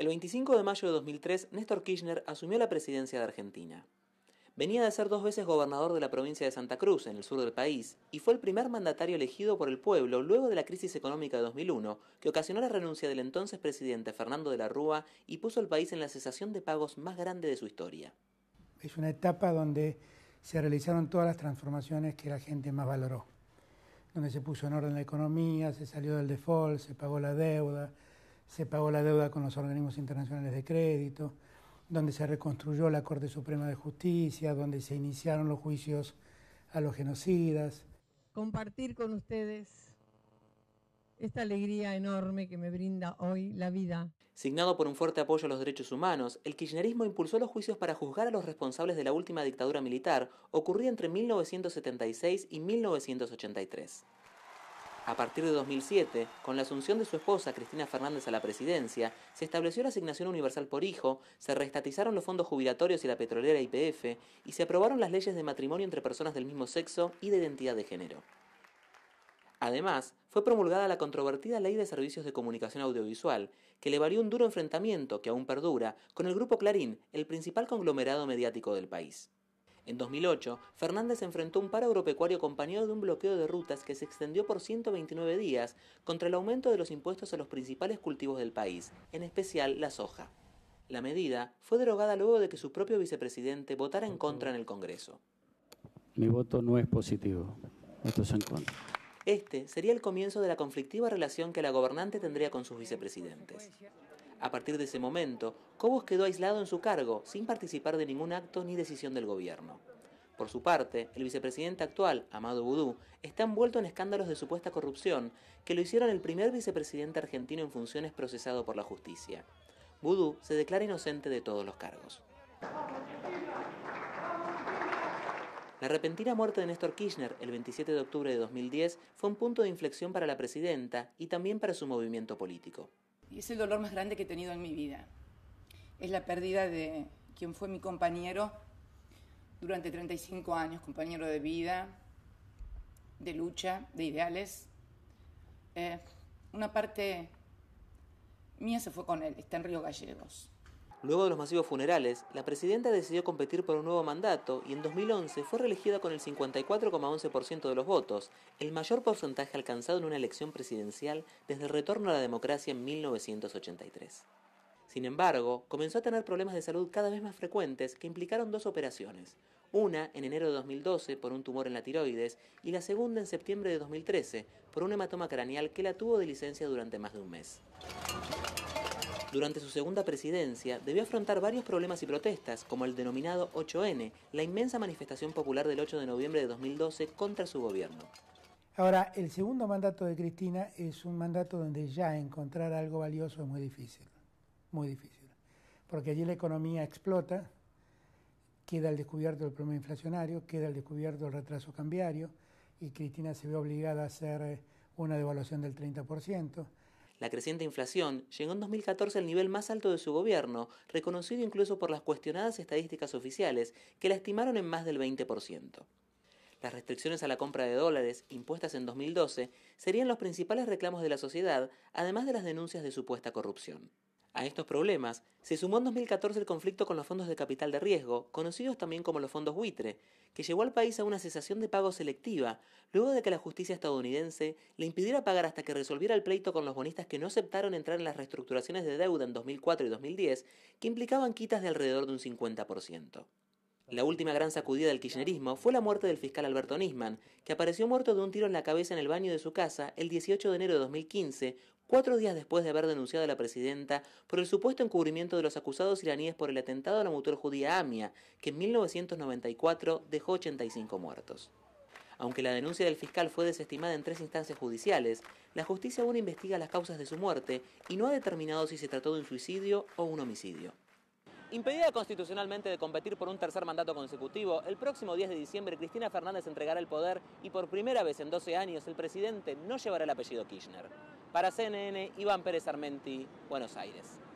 El 25 de mayo de 2003, Néstor Kirchner asumió la presidencia de Argentina. Venía de ser dos veces gobernador de la provincia de Santa Cruz, en el sur del país, y fue el primer mandatario elegido por el pueblo luego de la crisis económica de 2001, que ocasionó la renuncia del entonces presidente Fernando de la Rúa y puso al país en la cesación de pagos más grande de su historia. Es una etapa donde se realizaron todas las transformaciones que la gente más valoró, donde se puso en orden la economía, se salió del default, se pagó la deuda, se pagó la deuda con los organismos internacionales de crédito, donde se reconstruyó la Corte Suprema de Justicia, donde se iniciaron los juicios a los genocidas. Compartir con ustedes esta alegría enorme que me brinda hoy la vida. Signado por un fuerte apoyo a los derechos humanos, el kirchnerismo impulsó los juicios para juzgar a los responsables de la última dictadura militar, ocurrida entre 1976 y 1983. A partir de 2007, con la asunción de su esposa Cristina Fernández a la presidencia, se estableció la asignación universal por hijo, se reestatizaron los fondos jubilatorios y la petrolera IPF y se aprobaron las leyes de matrimonio entre personas del mismo sexo y de identidad de género. Además, fue promulgada la controvertida Ley de Servicios de Comunicación Audiovisual, que le valió un duro enfrentamiento que aún perdura con el Grupo Clarín, el principal conglomerado mediático del país. En 2008, Fernández enfrentó un paro agropecuario acompañado de un bloqueo de rutas que se extendió por 129 días contra el aumento de los impuestos a los principales cultivos del país, en especial la soja. La medida fue derogada luego de que su propio vicepresidente votara en contra en el Congreso. Mi voto no es positivo, esto es en contra. Este sería el comienzo de la conflictiva relación que la gobernante tendría con sus vicepresidentes. A partir de ese momento, Cobos quedó aislado en su cargo, sin participar de ningún acto ni decisión del gobierno. Por su parte, el vicepresidente actual, Amado Boudou, está envuelto en escándalos de supuesta corrupción que lo hicieron el primer vicepresidente argentino en funciones procesado por la justicia. Boudou se declara inocente de todos los cargos. La repentina muerte de Néstor Kirchner el 27 de octubre de 2010 fue un punto de inflexión para la presidenta y también para su movimiento político. Y es el dolor más grande que he tenido en mi vida es la pérdida de quien fue mi compañero durante 35 años, compañero de vida, de lucha, de ideales. Eh, una parte mía se fue con él, está en Río Gallegos. Luego de los masivos funerales, la presidenta decidió competir por un nuevo mandato y en 2011 fue reelegida con el 54,11% de los votos, el mayor porcentaje alcanzado en una elección presidencial desde el retorno a la democracia en 1983. Sin embargo, comenzó a tener problemas de salud cada vez más frecuentes que implicaron dos operaciones, una en enero de 2012 por un tumor en la tiroides y la segunda en septiembre de 2013 por un hematoma craneal que la tuvo de licencia durante más de un mes. Durante su segunda presidencia debió afrontar varios problemas y protestas, como el denominado 8N, la inmensa manifestación popular del 8 de noviembre de 2012 contra su gobierno. Ahora, el segundo mandato de Cristina es un mandato donde ya encontrar algo valioso es muy difícil muy difícil, porque allí la economía explota, queda al descubierto el problema inflacionario, queda al descubierto el retraso cambiario y Cristina se ve obligada a hacer eh, una devaluación del 30%. La creciente inflación llegó en 2014 al nivel más alto de su gobierno, reconocido incluso por las cuestionadas estadísticas oficiales, que la estimaron en más del 20%. Las restricciones a la compra de dólares, impuestas en 2012, serían los principales reclamos de la sociedad, además de las denuncias de supuesta corrupción. A estos problemas se sumó en 2014 el conflicto con los fondos de capital de riesgo, conocidos también como los fondos buitre, que llevó al país a una cesación de pago selectiva, luego de que la justicia estadounidense le impidiera pagar hasta que resolviera el pleito con los bonistas que no aceptaron entrar en las reestructuraciones de deuda en 2004 y 2010, que implicaban quitas de alrededor de un 50%. La última gran sacudida del kirchnerismo fue la muerte del fiscal Alberto Nisman, que apareció muerto de un tiro en la cabeza en el baño de su casa el 18 de enero de 2015, cuatro días después de haber denunciado a la presidenta por el supuesto encubrimiento de los acusados iraníes por el atentado a la motor judía Amia, que en 1994 dejó 85 muertos. Aunque la denuncia del fiscal fue desestimada en tres instancias judiciales, la justicia aún investiga las causas de su muerte y no ha determinado si se trató de un suicidio o un homicidio. Impedida constitucionalmente de competir por un tercer mandato consecutivo, el próximo 10 de diciembre Cristina Fernández entregará el poder y por primera vez en 12 años el presidente no llevará el apellido Kirchner. Para CNN, Iván Pérez Armenti, Buenos Aires.